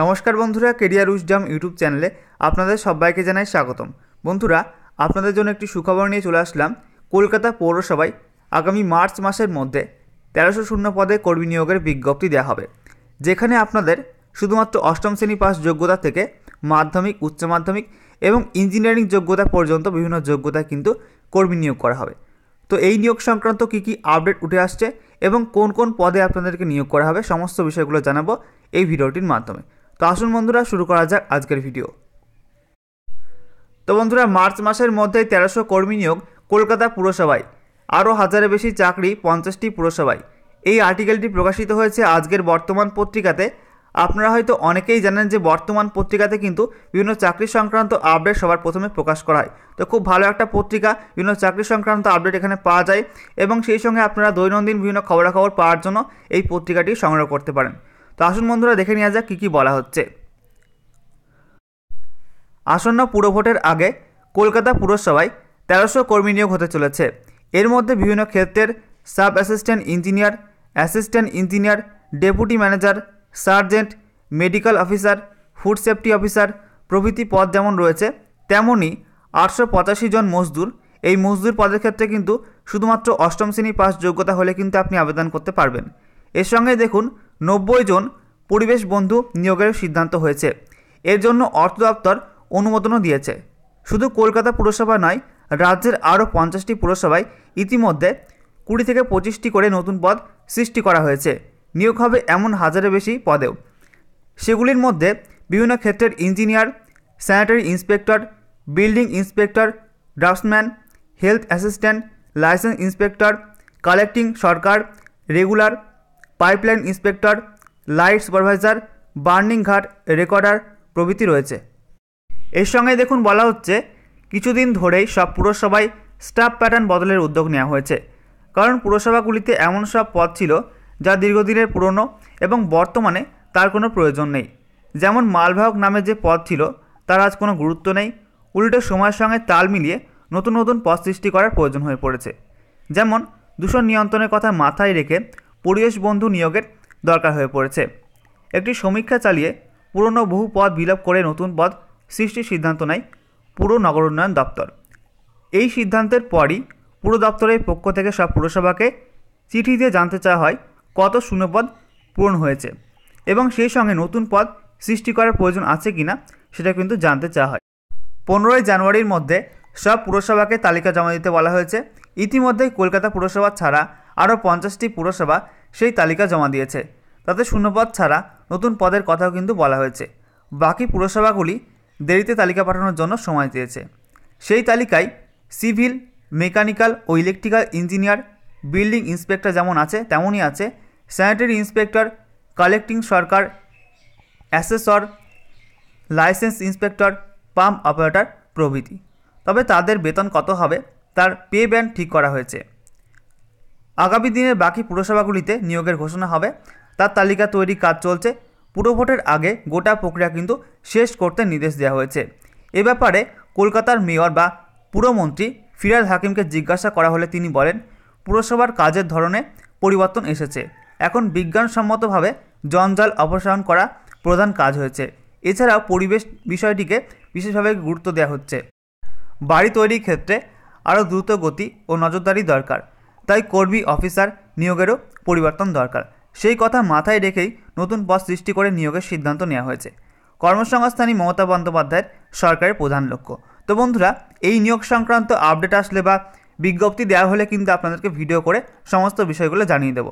নমস্কার বন্ধুরা career wisdom YouTube চ্যানেলে আপনাদের সবাইকে জানাই স্বাগতম বন্ধুরা আপনাদের জন্য একটি সুখবর নিয়ে চলে আসলাম কলকাতা পৌরসভায় আগামী মার্চ মাসের মধ্যে তেরোশো শূন্য পদে কর্মী নিয়োগের বিজ্ঞপ্তি দেওয়া হবে যেখানে আপনাদের শুধুমাত্র অষ্টম শ্রেণী পাস যোগ্যতা থেকে মাধ্যমিক উচ্চ মাধ্যমিক এবং ইঞ্জিনিয়ারিং যোগ্যতা পর্যন্ত বিভিন্ন যোগ্যতা কিন্তু কর্মী নিয়োগ করা হবে তো এই নিয়োগ সংক্রান্ত কী কী আপডেট উঠে আসছে এবং কোন কোন পদে আপনাদেরকে নিয়োগ করা হবে সমস্ত বিষয়গুলো জানাবো এই ভিডিওটির মাধ্যমে তো আসুন বন্ধুরা শুরু করা যাক আজকের ভিডিও তো বন্ধুরা মার্চ মাসের মধ্যে তেরোশো কর্মী নিয়োগ কলকাতা পুরসভায় আরও হাজারের বেশি চাকরি পঞ্চাশটি পুরসভায় এই আর্টিকেলটি প্রকাশিত হয়েছে আজকের বর্তমান পত্রিকাতে আপনারা হয়তো অনেকেই জানেন যে বর্তমান পত্রিকাতে কিন্তু বিভিন্ন চাকরি সংক্রান্ত আপডেট সবার প্রথমে প্রকাশ করা হয় তো খুব ভালো একটা পত্রিকা বিভিন্ন চাকরি সংক্রান্ত আপডেট এখানে পাওয়া যায় এবং সেই সঙ্গে আপনারা দৈনন্দিন বিভিন্ন খবরাখবর পাওয়ার জন্য এই পত্রিকাটি সংগ্রহ করতে পারেন তো আসুন বন্ধুরা দেখে নেওয়া যাক কী কী বলা হচ্ছে আসন্ন পুরভোটের আগে কলকাতা পুরসভায় তেরোশো কর্মী নিয়োগ হতে চলেছে এর মধ্যে বিভিন্ন ক্ষেত্রের sub assistant engineer assistant engineer deputy manager sergeant medical officer food safety officer প্রভৃতি পদ যেমন রয়েছে তেমনই আটশো পঁচাশি জন মজদুর এই মজদুর পদের ক্ষেত্রে কিন্তু শুধুমাত্র অষ্টম শ্রেণী পাস যোগ্যতা হলে কিন্তু আপনি আবেদন করতে পারবেন এর সঙ্গে দেখুন নব্বই জন পরিবেশ বন্ধু নিয়োগের সিদ্ধান্ত হয়েছে এর জন্য অর্থ দপ্তর অনুমোদনও দিয়েছে শুধু কলকাতা পুরসভা নয় রাজ্যের আরও পঞ্চাশটি পুরসভায় ইতিমধ্যে কুড়ি থেকে পঁচিশটি করে নতুন পদ সৃষ্টি করা হয়েছে নিয়োগ হবে এমন হাজারের বেশি পদেও সেগুলির মধ্যে বিভিন্ন ক্ষেত্রের engineer sanitary inspector building inspector draftsman health assistant license inspector collecting সরকার regular pipeline inspector light supervisor burning ghat recorder প্রভৃতি রয়েছে এর সঙ্গে দেখুন বলা হচ্ছে কিছুদিন ধরেই সব পুরসভায় স্টাফ প্যাটার্ন বদলের উদ্যোগ নেওয়া হয়েছে কারণ পুরসভাগুলিতে এমন সব পদ ছিল যা দীর্ঘদিনের পুরনো এবং বর্তমানে তার কোনো প্রয়োজন নেই যেমন মালবাহক নামে যে পদ ছিল তার আজ কোনো গুরুত্ব নেই উল্টো সময়ের সঙ্গে তাল মিলিয়ে নতুন নতুন পদ সৃষ্টি করার প্রয়োজন হয়ে পড়েছে যেমন দূষণ নিয়ন্ত্রণের কথা মাথায় রেখে পরিবেশ বন্ধু নিয়োগের দরকার হয়ে পড়েছে একটি সমীক্ষা চালিয়ে পুরনো বহু পদ বিলোপ করে নতুন পদ সৃষ্টির সিদ্ধান্ত নেয় পুরো নগর উন্নয়ন দপ্তর এই সিদ্ধান্তের পরই পুরো দপ্তরের পক্ষ থেকে সব পুরসভাকে চিঠি দিয়ে জানতে চাওয়া হয় কত শূন্যপদ পূরণ হয়েছে এবং সেই সঙ্গে নতুন পদ সৃষ্টি করার প্রয়োজন আছে কিনা সেটা কিন্তু জানতে চাওয়া হয় পনেরোই জানুয়ারির মধ্যে সব পুরসভাকে তালিকা জমা দিতে বলা হয়েছে ইতিমধ্যেই কলকাতা পুরসভা ছাড়া আরও পঞ্চাশটি পুরসভা সেই তালিকা জমা দিয়েছে তাতে শূন্যপদ ছাড়া নতুন পদের কথাও কিন্তু বলা হয়েছে বাকি পুরসভাগুলি দেরিতে তালিকা পাঠানোর জন্য সময় দিয়েছে সেই তালিকায় সিভিল মেকানিক্যাল ও ইলেকট্রিক্যাল ইঞ্জিনিয়ার বিল্ডিং ইন্সপেক্টর যেমন আছে তেমনই আছে স্যানিটারি ইন্সপেক্টর কালেক্টিং সরকার assessor license inspector pump operator প্রভৃতি তবে তাদের বেতন কত হবে তার পে ব্যান্ড ঠিক করা হয়েছে আগামী দিনের বাকি পুরসভাগুলিতে নিয়োগের ঘোষণা হবে তার তালিকা তৈরি কাজ চলছে পুরভোটের আগে গোটা প্রক্রিয়া কিন্তু শেষ করতে নির্দেশ দেওয়া হয়েছে এ ব্যাপারে কলকাতার মেয়র বা পুরমন্ত্রী ফিরাজ হাকিমকে জিজ্ঞাসা করা হলে তিনি বলেন পুরসভার কাজের ধরনে পরিবর্তন এসেছে এখন বিজ্ঞানসম্মতভাবে জঞ্জাল অপসারণ করা প্রধান কাজ হয়েছে এছাড়াও পরিবেশ বিষয়টিকে বিশেষভাবে গুরুত্ব দেওয়া হচ্ছে বাড়ি তৈরির ক্ষেত্রে আরও দ্রুত গতি ও নজরদারি দরকার তাই কর্মী অফিসার নিয়োগেরও পরিবর্তন দরকার সেই কথা মাথায় রেখেই নতুন পদ সৃষ্টি করে নিয়োগের সিদ্ধান্ত নেওয়া হয়েছে কর্মসংস্থানই মমতা বন্দ্যোপাধ্যায়ের সরকারের প্রধান লক্ষ্য তো বন্ধুরা এই নিয়োগ সংক্রান্ত আপডেট আসলে বা বিজ্ঞপ্তি দেওয়া হলে কিন্তু আপনাদেরকে ভিডিও করে সমস্ত বিষয়গুলো জানিয়ে দেবো